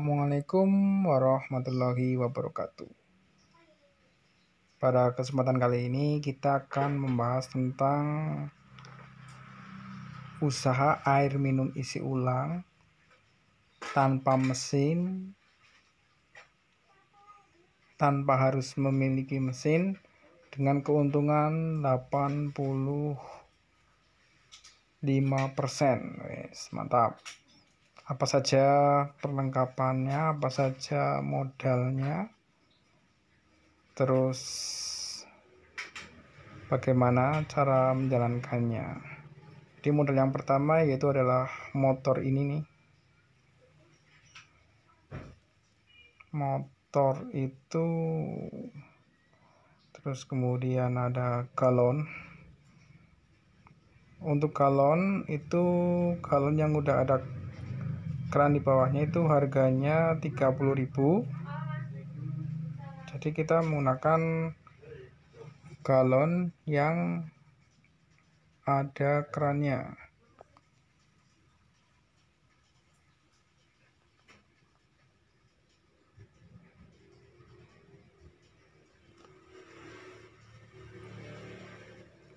Assalamualaikum warahmatullahi wabarakatuh. Pada kesempatan kali ini kita akan membahas tentang usaha air minum isi ulang tanpa mesin tanpa harus memiliki mesin dengan keuntungan 85%. Wes, mantap apa saja perlengkapannya, apa saja modalnya, terus bagaimana cara menjalankannya. Di modal yang pertama yaitu adalah motor ini nih. Motor itu terus kemudian ada galon untuk galon itu galon yang udah ada keran di bawahnya itu harganya 30.000 jadi kita menggunakan galon yang ada kerannya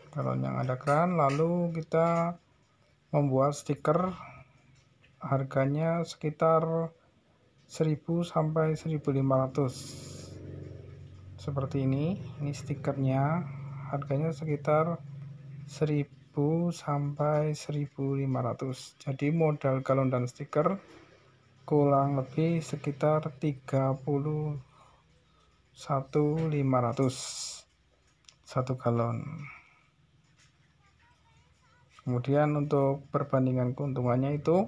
galon yang ada keran lalu kita membuat stiker harganya sekitar 1000 sampai 1500 seperti ini ini stikernya harganya sekitar 1000 sampai 1500 jadi modal galon dan stiker kurang lebih sekitar 31.500 satu galon kemudian untuk perbandingan keuntungannya itu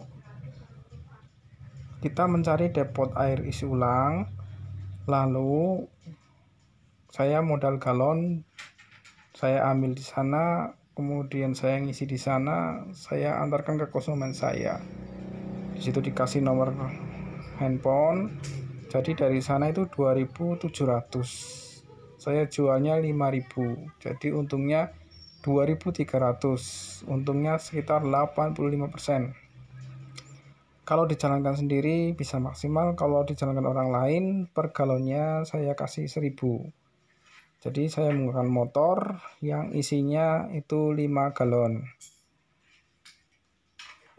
kita mencari depot air isi ulang lalu saya modal galon saya ambil di sana kemudian saya ngisi di sana saya antarkan ke konsumen saya di situ dikasih nomor handphone jadi dari sana itu 2700 saya jualnya 5000 jadi untungnya 2300 untungnya sekitar 85% kalau dijalankan sendiri bisa maksimal, kalau dijalankan orang lain per galonnya saya kasih 1000. Jadi saya menggunakan motor yang isinya itu 5 galon.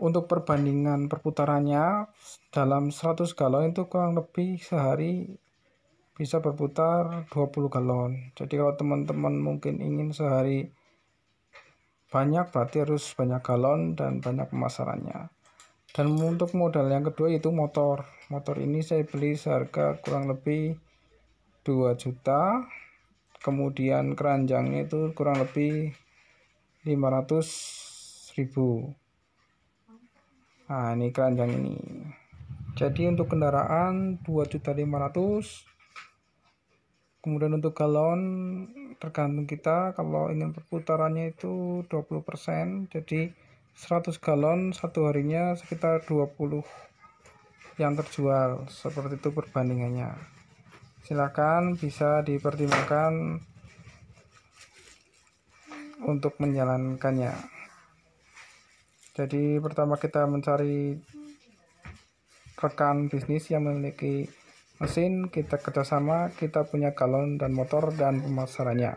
Untuk perbandingan perputarannya dalam 100 galon itu kurang lebih sehari bisa berputar 20 galon. Jadi kalau teman-teman mungkin ingin sehari banyak berarti harus banyak galon dan banyak pemasarannya dan untuk modal yang kedua itu motor motor ini saya beli seharga kurang lebih 2 juta kemudian keranjangnya itu kurang lebih 500 ribu nah ini keranjang ini jadi untuk kendaraan juta 2 500 kemudian untuk galon tergantung kita kalau ingin perputarannya itu 20% jadi 100 galon satu harinya sekitar 20 yang terjual seperti itu perbandingannya silakan bisa dipertimbangkan untuk menjalankannya jadi pertama kita mencari rekan bisnis yang memiliki mesin kita kerjasama kita punya galon dan motor dan pemasarannya